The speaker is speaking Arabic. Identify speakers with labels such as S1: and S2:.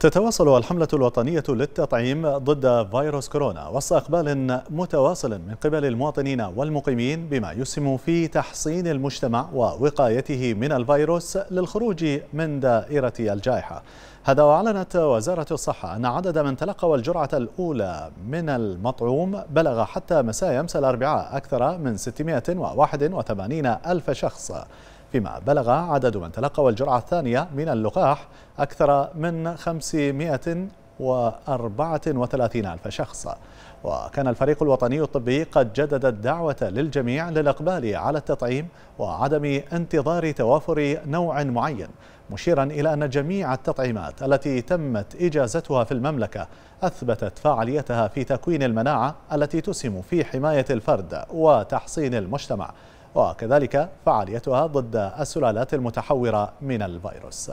S1: تتواصل
S2: الحملة الوطنية للتطعيم ضد فيروس كورونا وسط إقبال متواصل من قبل المواطنين والمقيمين بما يسهم في تحصين المجتمع ووقايته من الفيروس للخروج من دائرة الجائحة هذا وأعلنت وزارة الصحة أن عدد من تلقوا الجرعة الأولى من المطعوم بلغ حتى مساء أمس الأربعاء أكثر من 681 ألف شخص فيما بلغ عدد من تلقوا الجرعة الثانية من اللقاح أكثر من 534 ألف شخص وكان الفريق الوطني الطبي قد جدد الدعوة للجميع للإقبال على التطعيم وعدم انتظار توافر نوع معين مشيرا إلى أن جميع التطعيمات التي تمت إجازتها في المملكة أثبتت فعاليتها في تكوين المناعة التي تسهم في حماية الفرد وتحصين المجتمع وكذلك فعاليتها ضد السلالات المتحورة من الفيروس